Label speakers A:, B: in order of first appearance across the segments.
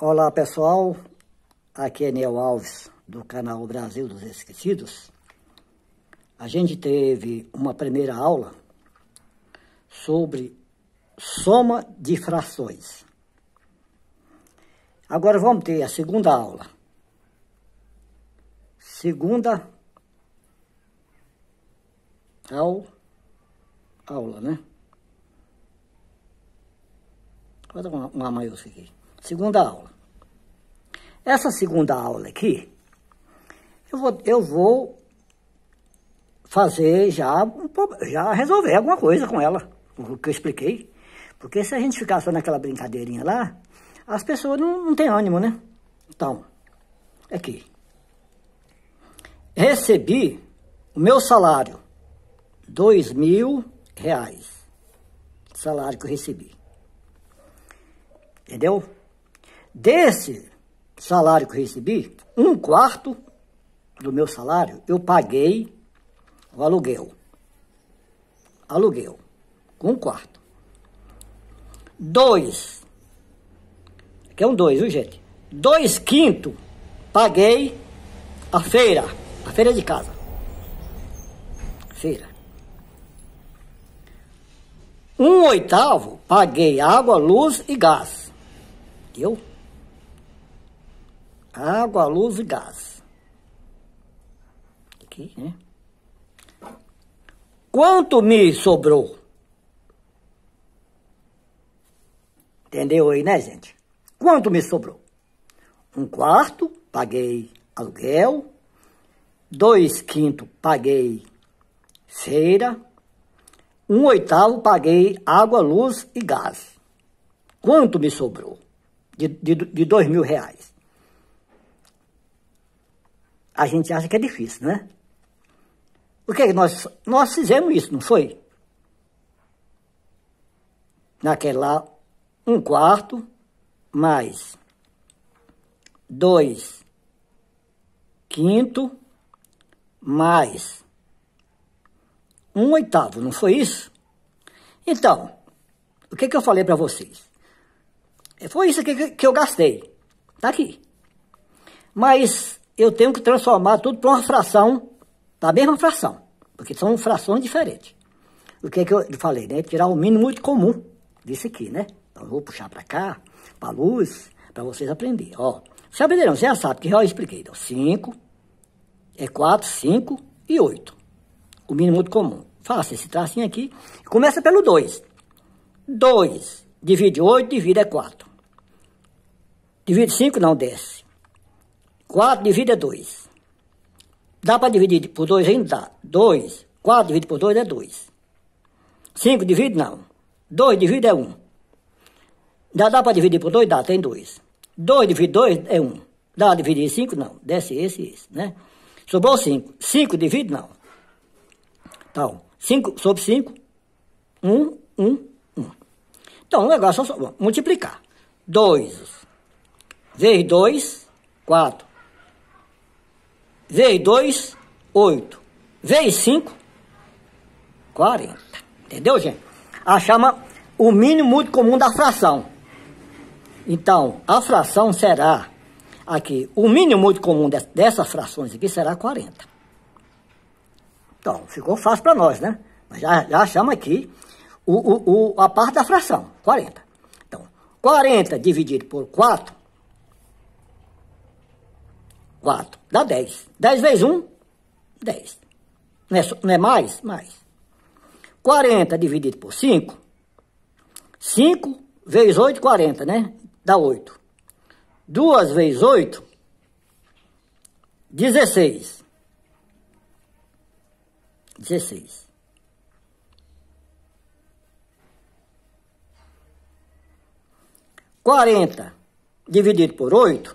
A: Olá pessoal, aqui é Neil Alves do canal Brasil dos Esquecidos. A gente teve uma primeira aula sobre soma de frações. Agora vamos ter a segunda aula. Segunda ao, aula, né? Vou dar uma, uma maiúscula aqui. Segunda aula. Essa segunda aula aqui, eu vou, eu vou fazer já, já resolver alguma coisa com ela, o que eu expliquei. Porque se a gente ficar só naquela brincadeirinha lá, as pessoas não, não têm ânimo, né? Então, aqui. Recebi o meu salário, dois mil reais. Salário que eu recebi. Entendeu? Desse salário que eu recebi, um quarto do meu salário, eu paguei o aluguel. Aluguel. Com um quarto. Dois. Que é um dois, viu, gente? Dois quinto paguei a feira. A feira de casa. Feira. Um oitavo paguei água, luz e gás. Eu água, luz e gás. Aqui, né? Quanto me sobrou? Entendeu aí, né, gente? Quanto me sobrou? Um quarto, paguei aluguel. Dois quintos, paguei feira. Um oitavo, paguei água, luz e gás. Quanto me sobrou de, de, de dois mil reais? a gente acha que é difícil, né? O que, é que nós, nós fizemos isso, não foi? Naquela lá, um quarto mais dois quinto mais um oitavo, não foi isso? Então, o que, é que eu falei para vocês? É, foi isso que, que eu gastei. Tá aqui. Mas eu tenho que transformar tudo para uma fração, da mesma fração, porque são frações diferentes. O que é que eu falei, né? Tirar o mínimo muito comum disso aqui, né? Então, eu vou puxar para cá, para a luz, para vocês aprenderem. Ó, se aprenderam, você já sabe que já expliquei. 5, então, é 4, 5 e 8. O mínimo muito comum. Faça esse tracinho aqui. Começa pelo 2. 2 divide 8, divide é 4. Divide 5, não desce. 4 dividido é 2. Dá para dividir por 2 ainda? Dá. 2. 4 dividido por 2 é 2. 5 dividido? Não. 2 dividido é 1. Um. Já dá para dividir por 2? Dá, tem 2. 2 dividido 2 é 1. Dá Dá dividir 5? Não. Desce esse e esse, né? Sobrou 5. 5 dividido? Não. Então, tá 5 sobre 5, 1, 1, 1. Então, o negócio é só multiplicar. 2 vezes 2, 4 vezes 2, 8. Vezes 5, 40. Entendeu, gente? A chama o mínimo muito comum da fração. Então, a fração será aqui, o mínimo muito comum dessas frações aqui será 40. Então, ficou fácil para nós, né? Mas já, já chama aqui o, o, o, a parte da fração, 40. Então, 40 dividido por 4 4. Dá 10. 10 vezes 1, 10. Não é, não é mais? Mais. 40 dividido por 5. 5 vezes 8, 40, né? Dá 8. 2 vezes 8, 16. 16. Quarenta dividido por oito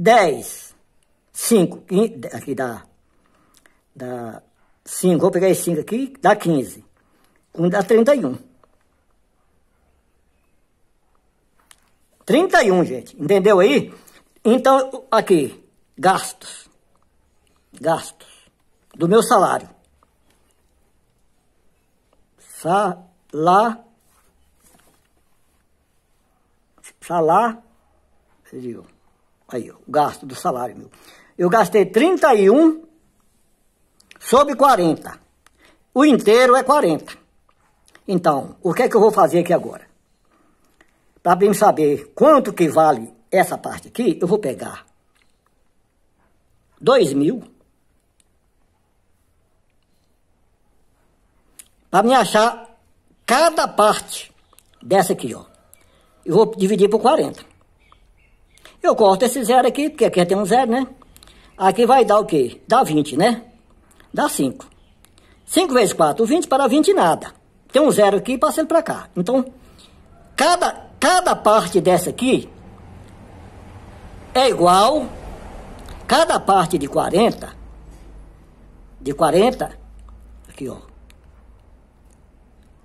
A: 10, 5, aqui dá, dá 5, vou pegar esse 5 aqui, dá 15. 1 dá 31. 31, gente, entendeu aí? Então, aqui, gastos, gastos do meu salário. Salá, salá, seria Aí, o gasto do salário meu. Eu gastei 31 sobre 40. O inteiro é 40. Então, o que é que eu vou fazer aqui agora? Para bem saber quanto que vale essa parte aqui, eu vou pegar 2 mil. Para me achar cada parte dessa aqui, ó. Eu vou dividir por 40. Eu corto esse zero aqui, porque aqui tem um zero, né? Aqui vai dar o quê? Dá 20, né? Dá 5. 5 vezes 4, 20 para 20 nada. Tem um zero aqui e passa para cá. Então, cada, cada parte dessa aqui é igual. Cada parte de 40, de 40, aqui ó.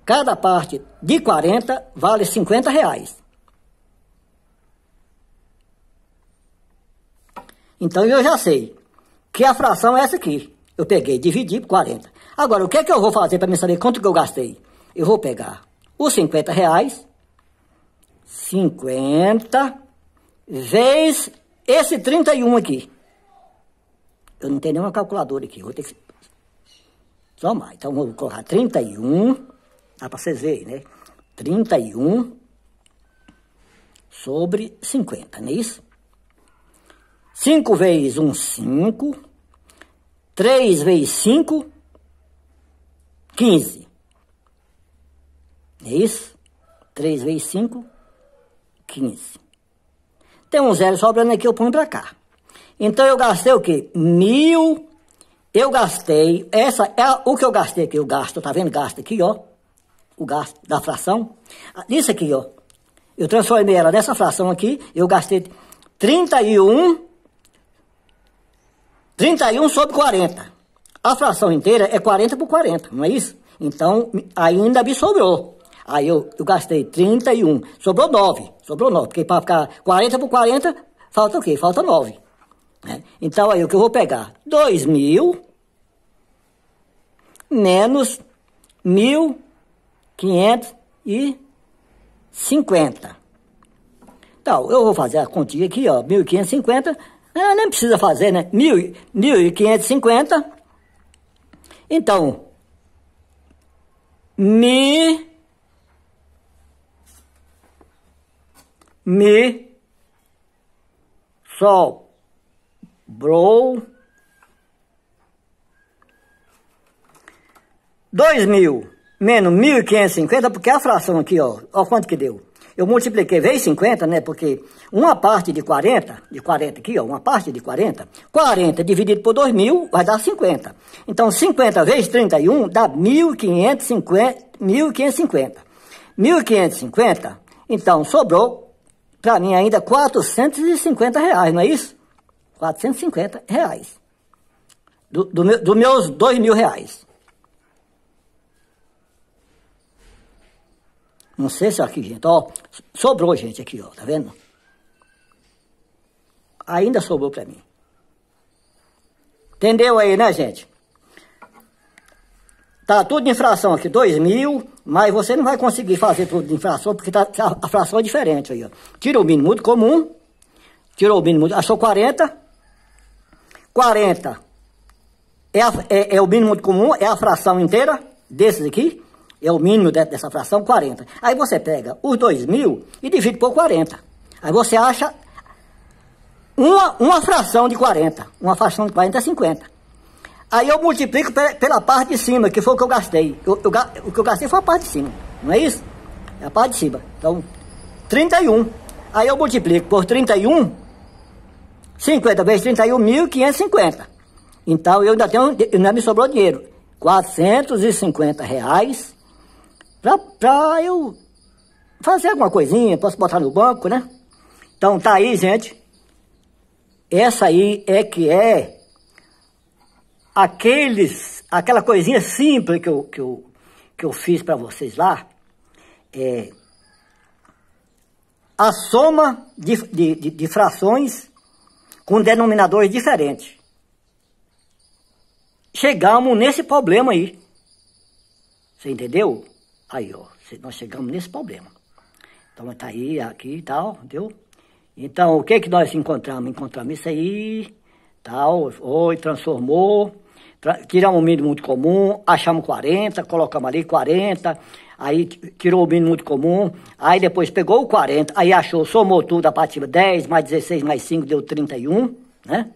A: Cada parte de 40 vale 50 reais. Então eu já sei que a fração é essa aqui. Eu peguei, dividi por 40. Agora, o que é que eu vou fazer para me saber quanto que eu gastei? Eu vou pegar os 50 reais, 50 vezes esse 31 aqui. Eu não tenho nenhuma calculadora aqui, vou ter que somar. Então, vou colocar 31, dá para vocês verem, né? 31 sobre 50, não é isso? 5 vezes 1, 5. 3 vezes 5, 15. É isso? 3 vezes 5, 15. Tem um zero sobrando aqui, eu ponho pra cá. Então eu gastei o quê? Mil. Eu gastei. Essa é o que eu gastei aqui. Eu gasto, tá vendo? Gasto aqui, ó. O gasto da fração. Isso aqui, ó. Eu transformei ela nessa fração aqui. Eu gastei 31 31 sobre 40. A fração inteira é 40 por 40, não é isso? Então, ainda me sobrou. Aí eu, eu gastei 31, sobrou 9, sobrou 9, porque para ficar 40 por 40, falta o quê? Falta 9. Né? Então, aí o que eu vou pegar? 2 mil menos 1.550. Então, eu vou fazer a continha aqui, ó, 1.550 ah, nem precisa fazer, né? 1.550. Então, mi, mi, sol, brou, dois mil menos 1.550, porque a fração aqui, ó, ó quanto que deu eu multipliquei vezes 50, né? Porque uma parte de 40, de 40 aqui, ó, uma parte de 40, 40 dividido por 2.000 vai dar 50. Então, 50 vezes 31 dá 1.550. 1.550. 1.550, então sobrou para mim ainda 450 reais, não é isso? 450 reais. Do, do, do meus 2 mil reais. Não sei se é aqui, gente, ó. Sobrou gente aqui, ó, tá vendo? Ainda sobrou pra mim. Entendeu aí, né, gente? Tá tudo de infração aqui, dois mil, mas você não vai conseguir fazer tudo de infração, porque tá, tá a fração é diferente aí, ó. Tirou o mínimo muito comum, tirou o mínimo, achou 40, 40 é, a, é, é o mínimo muito comum, é a fração inteira desses aqui, é o mínimo dessa fração, 40. Aí você pega os 2.000 e divide por 40. Aí você acha uma, uma fração de 40. Uma fração de 40 é 50. Aí eu multiplico pela parte de cima, que foi o que eu gastei. Eu, eu, o que eu gastei foi a parte de cima, não é isso? É a parte de cima. Então, 31. Aí eu multiplico por 31, 50 vezes 31, 1.550. Então, eu ainda tenho, ainda me sobrou dinheiro. 450 reais pra, pra eu fazer alguma coisinha, posso botar no banco, né? Então tá aí, gente. Essa aí é que é aqueles, aquela coisinha simples que eu, que eu, que eu fiz para vocês lá. É a soma de, de, de frações com denominadores diferentes. Chegamos nesse problema aí. Você entendeu? Aí, ó, nós chegamos nesse problema. Então, tá aí, aqui e tal, entendeu? Então, o que que nós encontramos? Encontramos isso aí, tal, foi, transformou, tra tiramos o mínimo muito comum, achamos 40, colocamos ali 40, aí tirou o mínimo muito comum, aí depois pegou o 40, aí achou, somou tudo, a partir de 10, mais 16, mais 5, deu 31, né?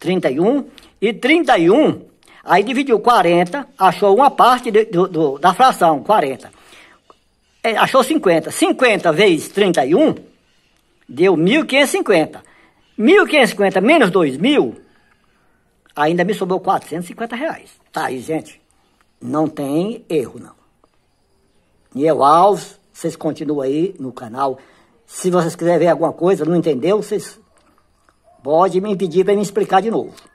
A: 31, e 31 Aí dividiu 40, achou uma parte de, do, do, da fração, 40. É, achou 50. 50 vezes 31 deu 1.550. 1.550 menos 2.000, ainda me sobrou 450 reais. Tá aí, gente. Não tem erro, não. Niel Alves, vocês continuam aí no canal. Se vocês quiserem ver alguma coisa, não entendeu, vocês podem me pedir para me explicar de novo.